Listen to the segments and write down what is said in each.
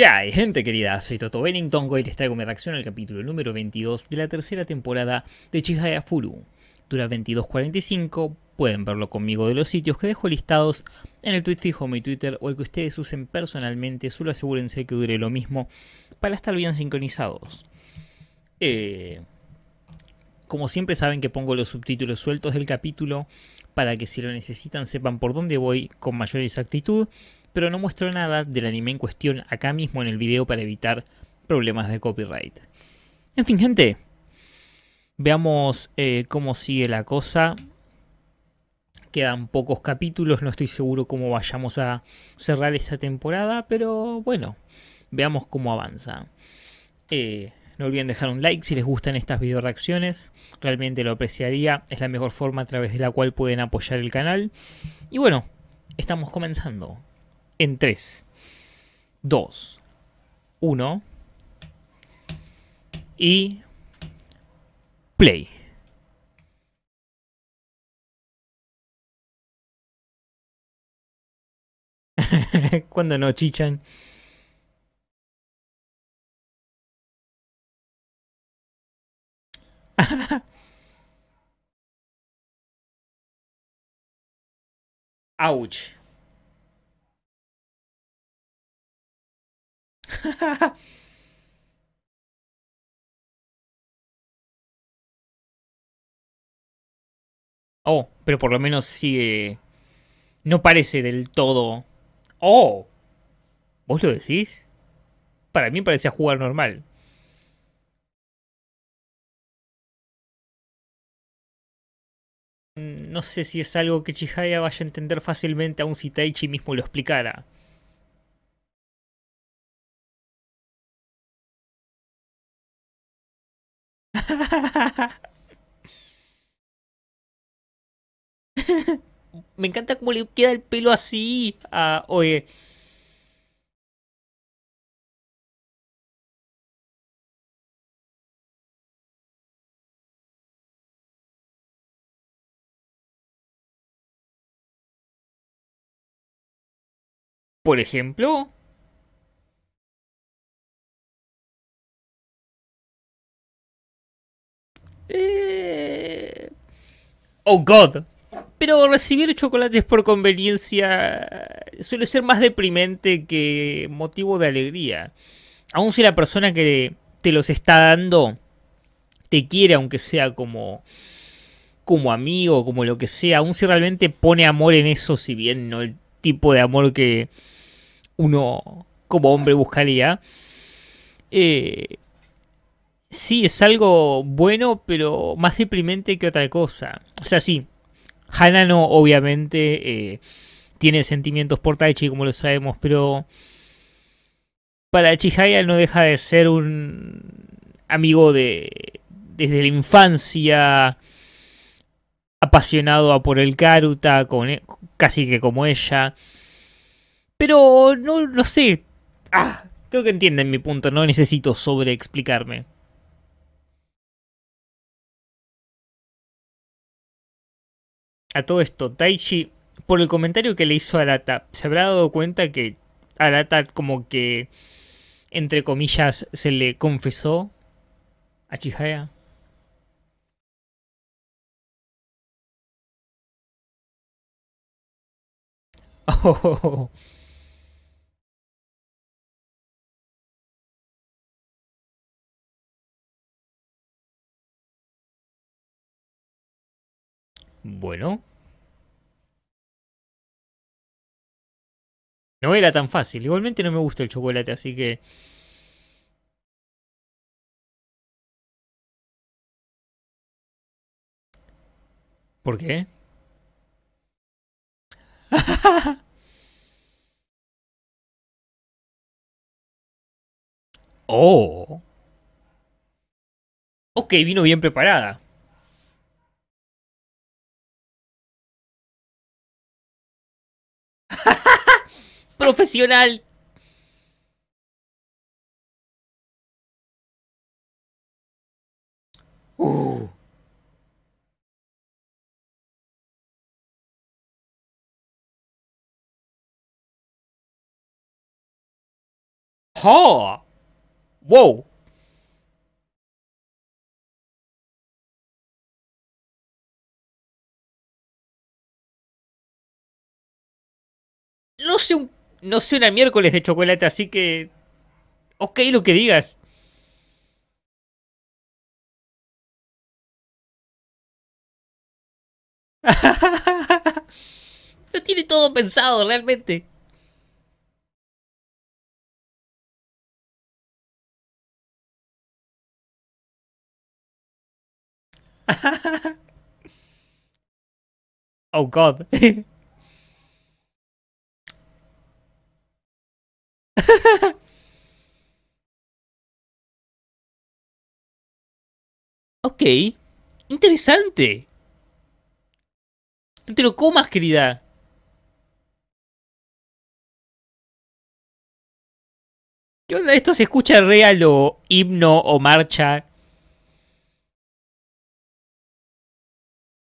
Ya gente querida? Soy Toto Bennington y les este traigo mi reacción al capítulo número 22 de la tercera temporada de Chihaya Furu. Dura 22.45, pueden verlo conmigo de los sitios que dejo listados en el tweet fijo de mi Twitter o el que ustedes usen personalmente, solo asegúrense que dure lo mismo para estar bien sincronizados. Eh, como siempre saben que pongo los subtítulos sueltos del capítulo para que si lo necesitan sepan por dónde voy con mayor exactitud pero no muestro nada del anime en cuestión acá mismo en el video para evitar problemas de copyright. En fin, gente, veamos eh, cómo sigue la cosa. Quedan pocos capítulos, no estoy seguro cómo vayamos a cerrar esta temporada, pero bueno, veamos cómo avanza. Eh, no olviden dejar un like si les gustan estas video reacciones. Realmente lo apreciaría. Es la mejor forma a través de la cual pueden apoyar el canal. Y bueno, estamos comenzando en 3, 2, 1 y play. Cuando no chichan. Ouch. oh, pero por lo menos sigue... No parece del todo... Oh, ¿vos lo decís? Para mí parecía jugar normal. Mm, no sé si es algo que Chihaya vaya a entender fácilmente aun si Taichi mismo lo explicara. me encanta cómo le queda el pelo así a Oye. Por ejemplo, Eh... Oh God. Pero recibir chocolates por conveniencia suele ser más deprimente que motivo de alegría. Aun si la persona que te los está dando te quiere, aunque sea como como amigo, como lo que sea, aun si realmente pone amor en eso, si bien no el tipo de amor que uno como hombre buscaría. Eh, sí, es algo bueno, pero más deprimente que otra cosa. O sea, sí, Hanano obviamente eh, tiene sentimientos por Taichi, como lo sabemos, pero para Chihaya no deja de ser un amigo de desde la infancia, apasionado a por el Karuta, e, casi que como ella. Pero no sé. Ah, creo que entienden mi punto, no necesito sobreexplicarme. A todo esto, Taichi, por el comentario que le hizo a Arata, se habrá dado cuenta que Arata como que, entre comillas, se le confesó a Chihaya. Oh. Bueno. No era tan fácil. Igualmente no me gusta el chocolate, así que... ¿Por qué? oh. Ok, vino bien preparada. Profesional. Uh. ¡Oh! ¡Wow! No sé, no sé una miércoles de chocolate, así que... Ok lo que digas. Lo tiene todo pensado, realmente. oh, God. Okay, Interesante. No te lo comas, querida. ¿Qué onda? ¿Esto se escucha real o himno o marcha?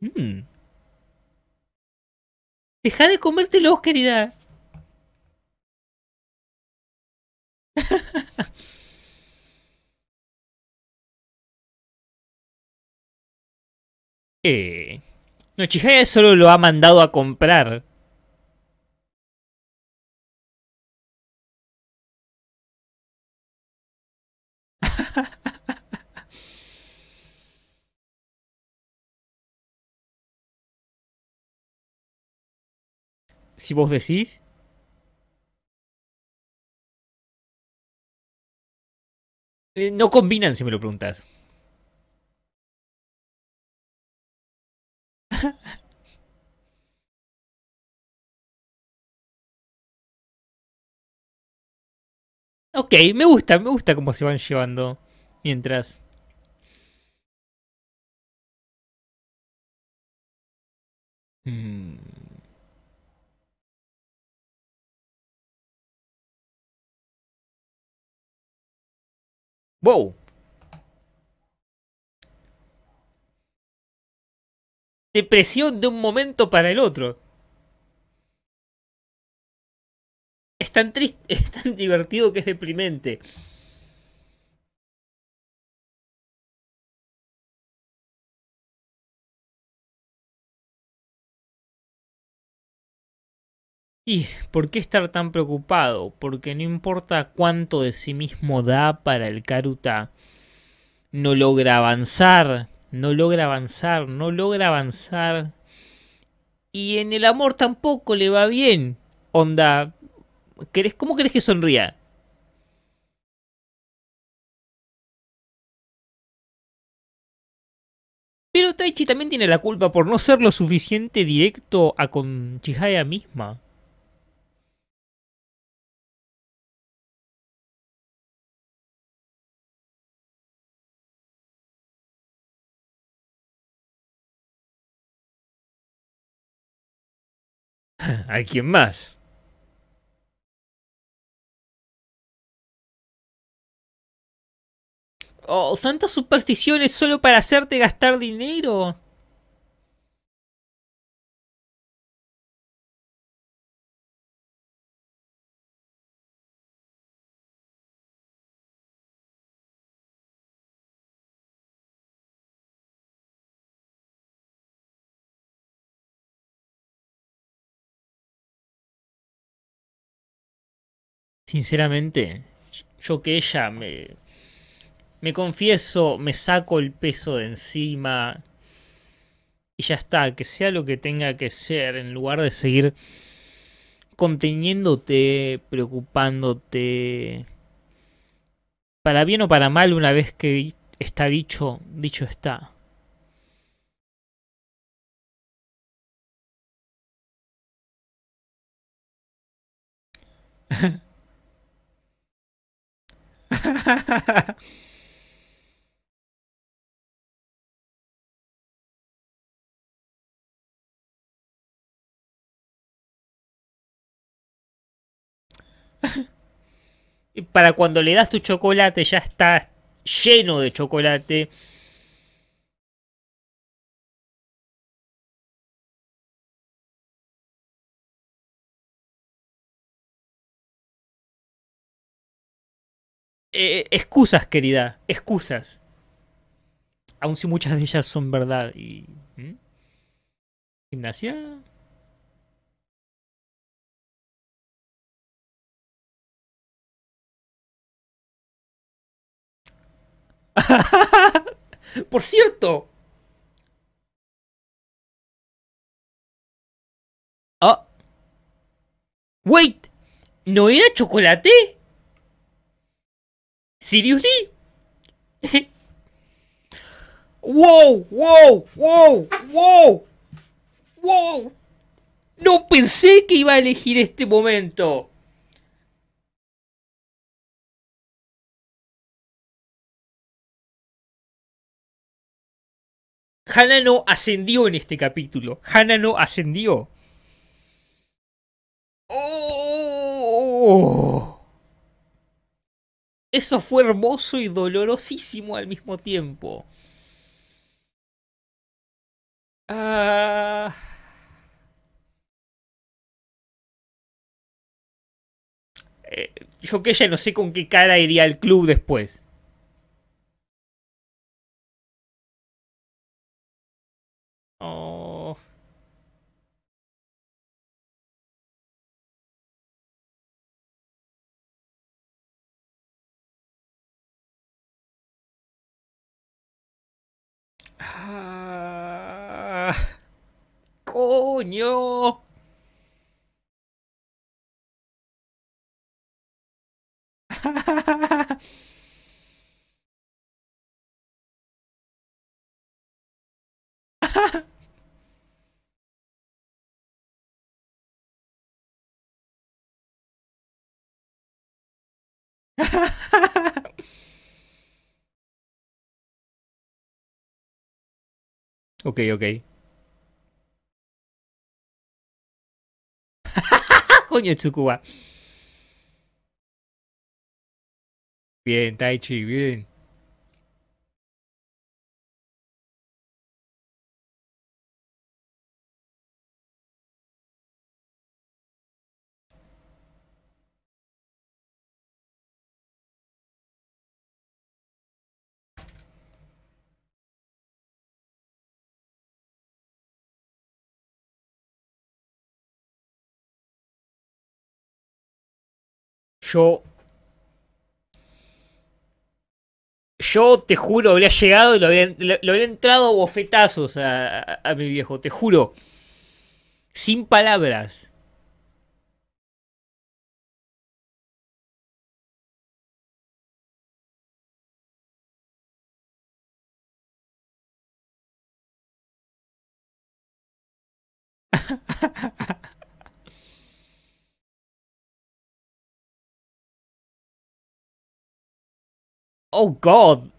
Hmm. Deja de comértelos, querida. eh. No, Chihaya solo lo ha mandado a comprar. si vos decís. Eh, no combinan, si me lo preguntas. Okay, me gusta, me gusta cómo se van llevando mientras... Hmm. Wow. Depresión de un momento para el otro. Es tan triste, es tan divertido que es deprimente. por qué estar tan preocupado? Porque no importa cuánto de sí mismo da para el Karuta, no logra avanzar, no logra avanzar, no logra avanzar. Y en el amor tampoco le va bien. Onda, ¿cómo crees que sonría? Pero Taichi también tiene la culpa por no ser lo suficiente directo a con Chihaya misma. ¿Hay quién más? oh, santas supersticiones solo para hacerte gastar dinero? sinceramente, yo que ella me, me confieso, me saco el peso de encima y ya está, que sea lo que tenga que ser, en lugar de seguir conteniéndote, preocupándote, para bien o para mal, una vez que está dicho, dicho está. para cuando le das tu chocolate ya está lleno de chocolate Eh, excusas, querida, excusas. Aun si muchas de ellas son verdad. Y, ¿Gimnasia? Por cierto. Ah. Wait. ¿No era chocolate? serio? wow, wow, wow, wow. Wow. No pensé que iba a elegir este momento. Hanano ascendió en este capítulo. Hanano ascendió. Oh. Eso fue hermoso y dolorosísimo al mismo tiempo. Ah. Eh, yo que ya no sé con qué cara iría al club después. あー、購ハハハハ Ok, ok. Coño, Tsukuba. Bien, Taichi, bien. yo... Yo te juro, habría llegado y lo habría, entrado bofetazos a mi viejo, te juro. Sin palabras. Oh god.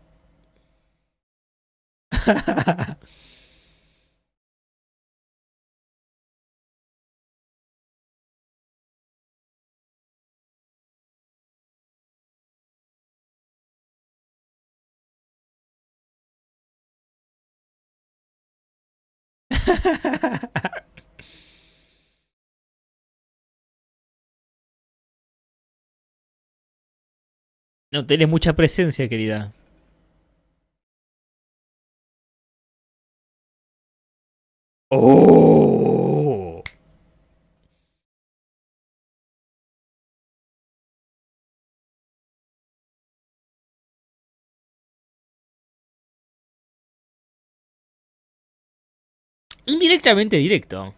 No tenés mucha presencia, querida. ¡Oh! Indirectamente directo.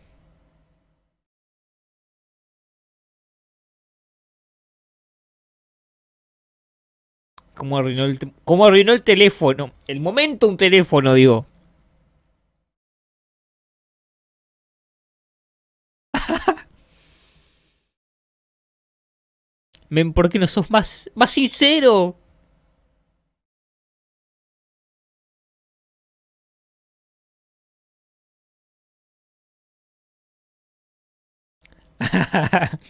Cómo arruinó el, teléfono. El momento un teléfono, digo. Ven, ¿por qué no sos más, más sincero?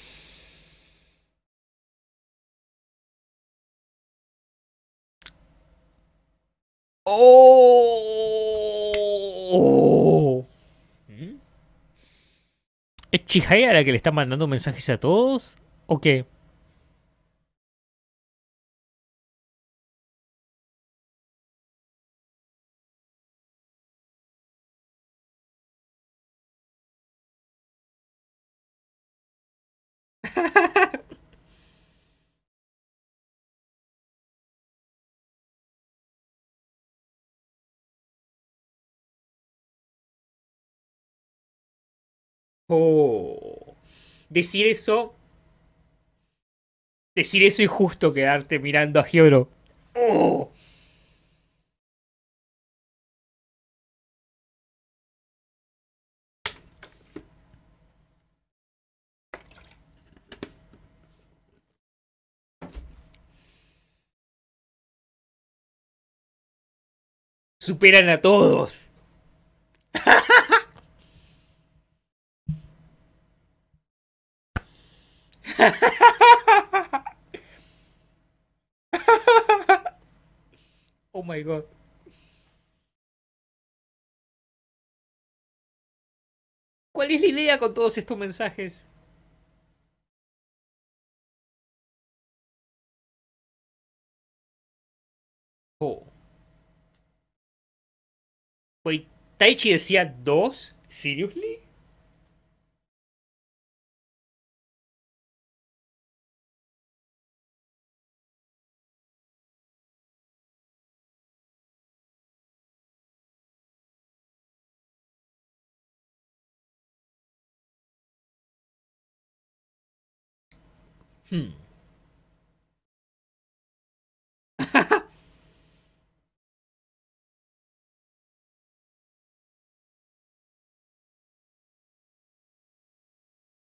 Oh. ¿Mm? ¿Es Chihaya la que le está mandando mensajes a todos? ¿O qué? Oh. Decir eso. Decir eso y justo quedarte mirando a Gioro. Oh. Superan a todos. oh my god. ¿Cuál es la idea con todos estos mensajes? Oh. Taichi decía dos? Seriously? Hmm.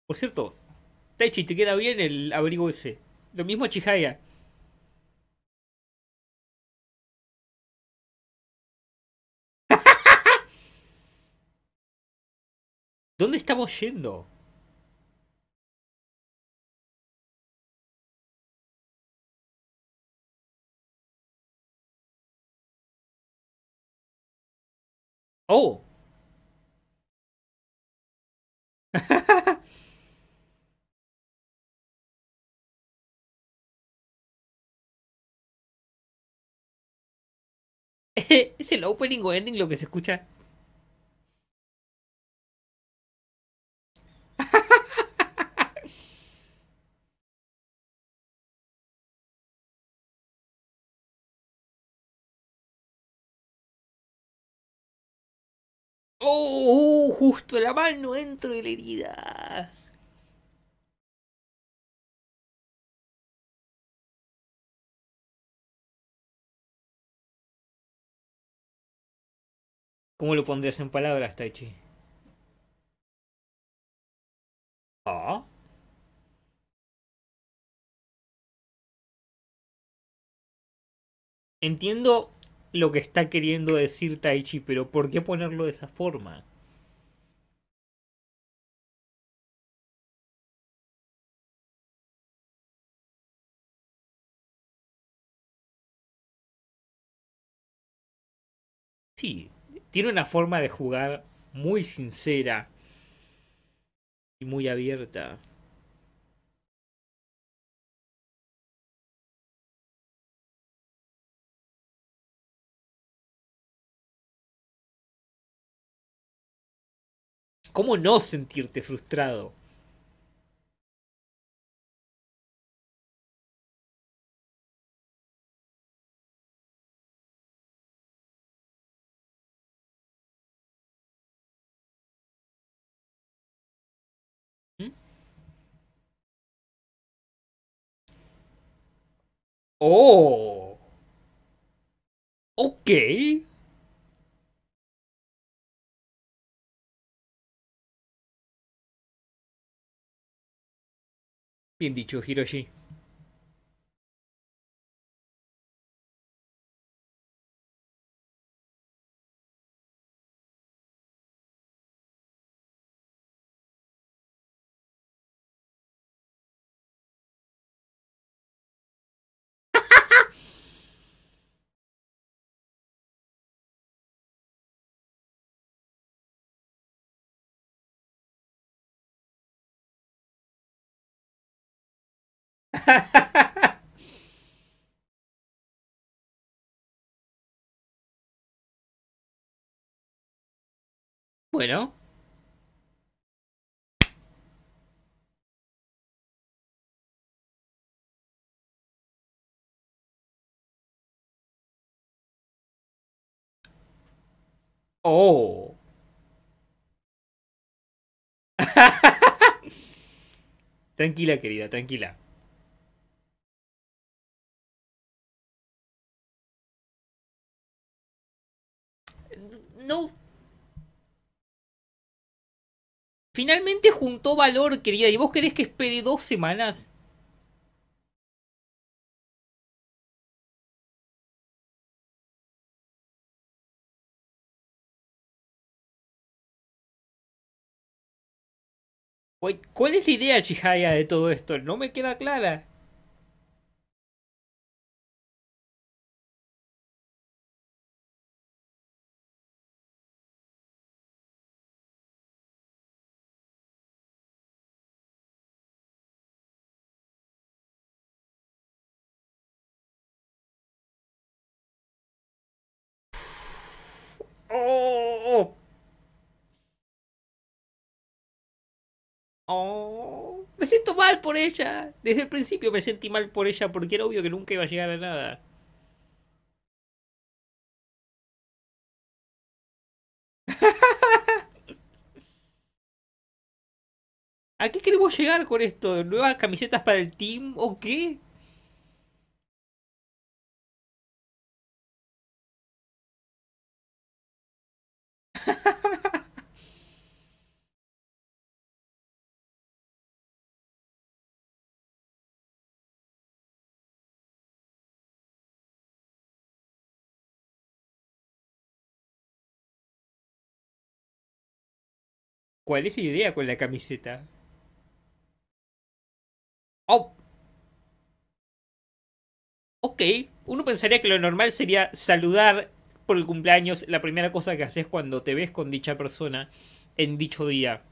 Por cierto, Taichi, ¿te queda bien el abrigo ese? Lo mismo Chihaya. ¿Dónde estamos yendo? Oh. es el opening o ending lo que se escucha. ¡Oh! Justo la mano dentro de la herida. ¿Cómo lo pondrías en palabras, Taichi? ¿Ah? Entiendo lo que está queriendo decir Taichi, pero ¿por qué ponerlo de esa forma? Sí, tiene una forma de jugar muy sincera y muy abierta. ¿Cómo no sentirte frustrado? ¿Mm? Oh. okay. Bien dicho Hiroshi. bueno. Oh. tranquila, querida, tranquila. No. Finalmente juntó valor, querida. ¿Y vos querés que espere dos semanas? ¿Cuál es la idea, Chihaya, de todo esto? No me queda clara. Oh. Oh. Me siento mal por ella. Desde el principio me sentí mal por ella porque era obvio que nunca iba a llegar a nada. ¿A qué queremos llegar con esto? ¿Nuevas camisetas para el team o qué? ¿Cuál es la idea con la camiseta? Oh. Ok, uno pensaría que lo normal sería saludar por el cumpleaños la primera cosa que haces cuando te ves con dicha persona en dicho día.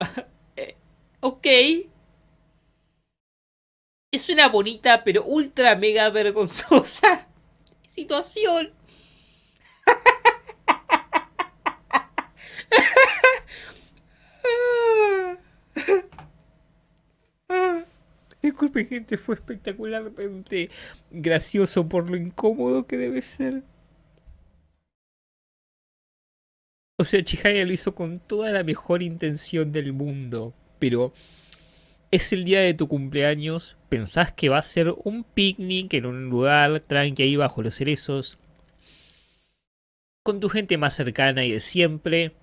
Eh, ok. Es una bonita pero ultra mega vergonzosa situación. disculpe gente, fue espectacularmente gracioso por lo incómodo que debe ser. O sea, Chihaya lo hizo con toda la mejor intención del mundo, pero es el día de tu cumpleaños, pensás que va a ser un picnic en un lugar tranqui ahí bajo los cerezos, con tu gente más cercana y de siempre,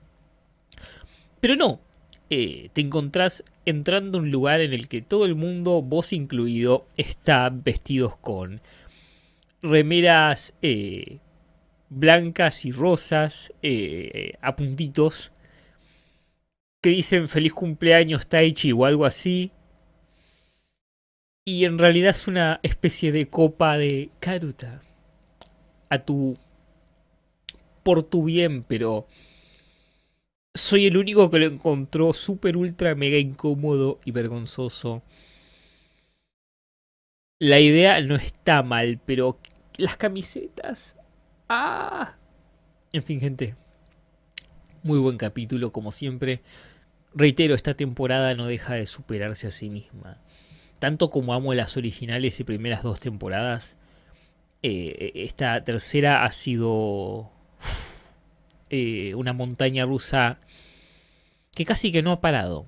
pero no, eh, te encontrás entrando a un lugar en el que todo el mundo, vos incluido, está vestidos con remeras eh, blancas y rosas eh, a puntitos que dicen feliz cumpleaños Taichi o algo así. Y en realidad es una especie de copa de Karuta. A tu... por tu bien, pero soy el único que lo encontró super ultra, mega incómodo y vergonzoso. La idea no está mal, pero las camisetas. ¡Ah! En fin, gente. Muy buen capítulo, como siempre. Reitero, esta temporada no deja de superarse a sí misma. Tanto como amo las originales y primeras dos temporadas, eh, esta tercera ha sido... Eh, una montaña rusa que casi que no ha parado.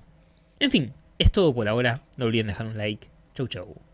En fin, es todo por ahora. No olviden dejar un like. Chau chau.